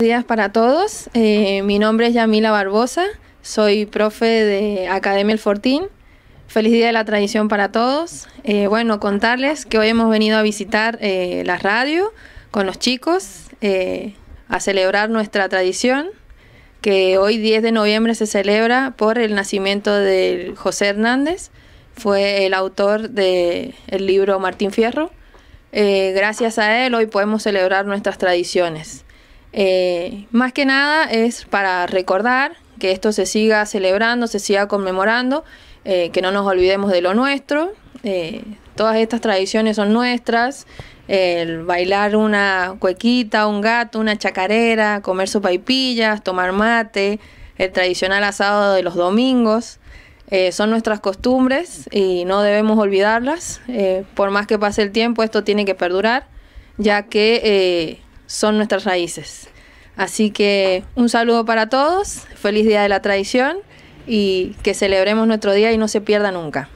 días para todos. Eh, mi nombre es Yamila Barbosa, soy profe de Academia El Fortín. Feliz Día de la Tradición para todos. Eh, bueno, contarles que hoy hemos venido a visitar eh, la radio con los chicos, a celebrar nuestra tradición, que hoy 10 de noviembre se celebra por el nacimiento de José Hernández, fue el autor del libro Martín Fierro. gracias a él hoy podemos celebrar nuestras tradiciones. Eh, más que nada es para recordar que esto se siga celebrando, se siga conmemorando, eh, que no nos olvidemos de lo nuestro. Eh, todas estas tradiciones son nuestras. El bailar una cuequita, un gato, una chacarera, comer sopaipillas, tomar mate, el tradicional asado de los domingos. son nuestras costumbres y no debemos olvidarlas. por más que pase el tiempo, esto tiene que perdurar, ya que son nuestras raíces. Así que un saludo para todos, feliz Día de la Tradición y que celebremos nuestro día y no se pierda nunca.